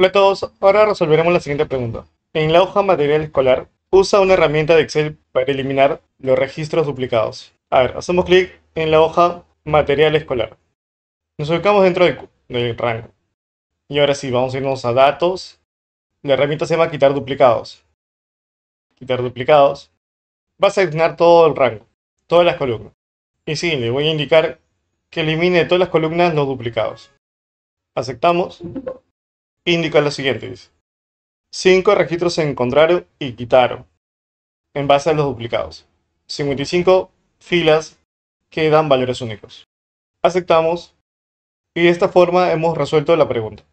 Hola a todos, ahora resolveremos la siguiente pregunta. En la hoja material escolar, usa una herramienta de Excel para eliminar los registros duplicados. A ver, hacemos clic en la hoja material escolar. Nos ubicamos dentro del, rango. Y ahora sí, vamos a irnos a datos. La herramienta se llama quitar duplicados. Quitar duplicados. Va a seleccionar todo el rango, todas las columnas. Y sí, le voy a indicar que elimine todas las columnas no duplicados. Aceptamos indica lo siguiente. Dice. Cinco registros se encontraron y quitaron en base a los duplicados. 55 filas que dan valores únicos. Aceptamos y de esta forma hemos resuelto la pregunta.